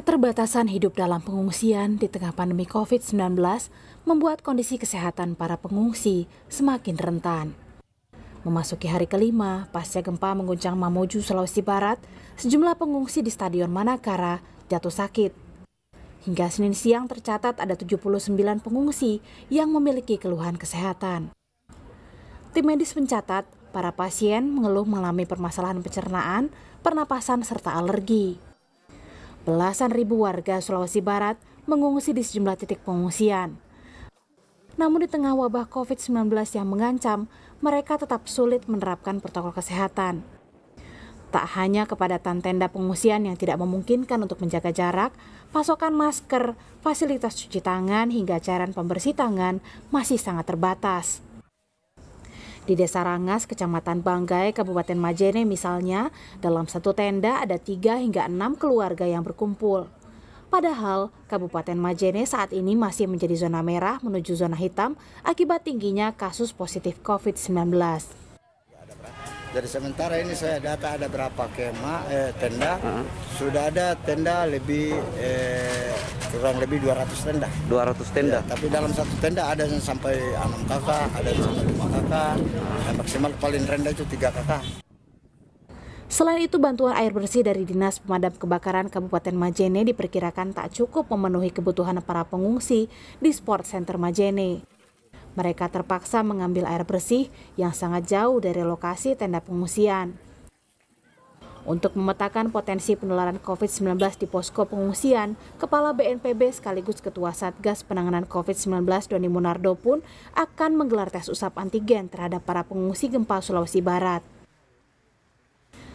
Keterbatasan hidup dalam pengungsian di tengah pandemi COVID-19 membuat kondisi kesehatan para pengungsi semakin rentan. Memasuki hari kelima, pasca gempa mengguncang Mamuju, Sulawesi Barat, sejumlah pengungsi di Stadion Manakara jatuh sakit. Hingga Senin siang tercatat ada 79 pengungsi yang memiliki keluhan kesehatan. Tim medis mencatat, para pasien mengeluh mengalami permasalahan pencernaan, pernapasan, serta alergi belasan ribu warga Sulawesi Barat mengungsi di sejumlah titik pengungsian. Namun di tengah wabah COVID-19 yang mengancam, mereka tetap sulit menerapkan protokol kesehatan. Tak hanya kepadatan tenda pengungsian yang tidak memungkinkan untuk menjaga jarak, pasokan masker, fasilitas cuci tangan hingga cairan pembersih tangan masih sangat terbatas. Di Desa Rangas, Kecamatan Banggai, Kabupaten Majene misalnya, dalam satu tenda ada tiga hingga enam keluarga yang berkumpul. Padahal, Kabupaten Majene saat ini masih menjadi zona merah menuju zona hitam akibat tingginya kasus positif COVID-19. Jadi sementara ini saya data ada berapa kema eh, tenda, uh -huh. sudah ada tenda lebih eh, kurang lebih 200 tenda. 200 iya, tenda. Ya, tapi dalam satu tenda ada yang sampai 6 kakak, ada yang sampai 5 kakak, dan maksimal paling rendah itu 3 kakak. Selain itu, bantuan air bersih dari Dinas Pemadam Kebakaran Kabupaten Majene diperkirakan tak cukup memenuhi kebutuhan para pengungsi di Sport Center Majene. Mereka terpaksa mengambil air bersih yang sangat jauh dari lokasi tenda pengungsian. Untuk memetakan potensi penularan COVID-19 di posko pengungsian, Kepala BNPB sekaligus Ketua Satgas Penanganan COVID-19 Doni Munardo pun akan menggelar tes usap antigen terhadap para pengungsi gempa Sulawesi Barat.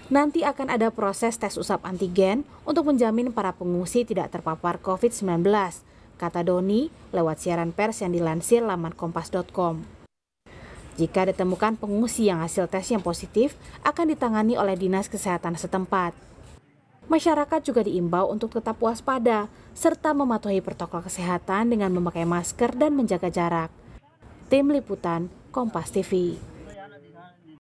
Nanti akan ada proses tes usap antigen untuk menjamin para pengungsi tidak terpapar COVID-19, kata Doni lewat siaran pers yang dilansir laman kompas.com. Jika ditemukan pengungsi yang hasil tes yang positif, akan ditangani oleh dinas kesehatan setempat. Masyarakat juga diimbau untuk tetap waspada serta mematuhi protokol kesehatan dengan memakai masker dan menjaga jarak. Tim Liputan Kompas TV